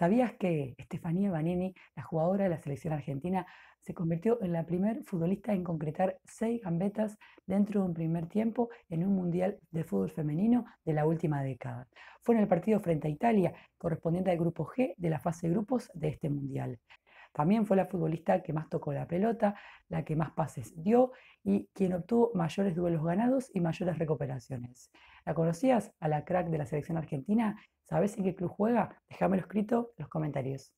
¿Sabías que Estefanía Vanini, la jugadora de la selección argentina, se convirtió en la primer futbolista en concretar seis gambetas dentro de un primer tiempo en un mundial de fútbol femenino de la última década. Fue en el partido frente a Italia, correspondiente al grupo G de la fase de grupos de este mundial. También fue la futbolista que más tocó la pelota, la que más pases dio y quien obtuvo mayores duelos ganados y mayores recuperaciones. ¿La conocías a la crack de la selección argentina? ¿Sabes en qué club juega? Déjamelo escrito en los comentarios.